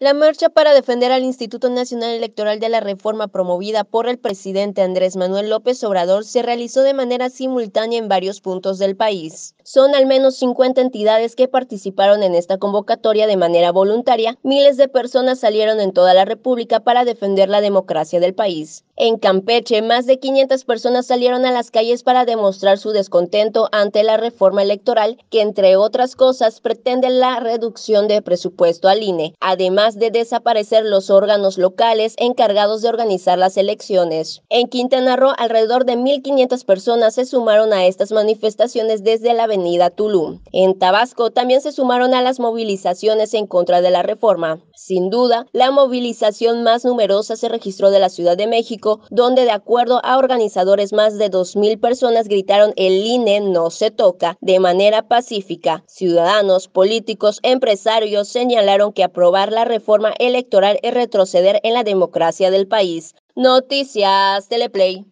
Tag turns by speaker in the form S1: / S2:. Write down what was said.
S1: La marcha para defender al Instituto Nacional Electoral de la Reforma promovida por el presidente Andrés Manuel López Obrador se realizó de manera simultánea en varios puntos del país. Son al menos 50 entidades que participaron en esta convocatoria de manera voluntaria. Miles de personas salieron en toda la República para defender la democracia del país. En Campeche, más de 500 personas salieron a las calles para demostrar su descontento ante la reforma electoral que, entre otras cosas, pretende la reducción de presupuesto al INE. Además, de desaparecer los órganos locales encargados de organizar las elecciones. En Quintana Roo, alrededor de 1.500 personas se sumaron a estas manifestaciones desde la avenida Tulum. En Tabasco también se sumaron a las movilizaciones en contra de la reforma. Sin duda, la movilización más numerosa se registró de la Ciudad de México, donde de acuerdo a organizadores más de 2.000 personas gritaron el INE no se toca de manera pacífica. Ciudadanos, políticos, empresarios señalaron que aprobar la forma electoral y retroceder en la democracia del país. Noticias Teleplay.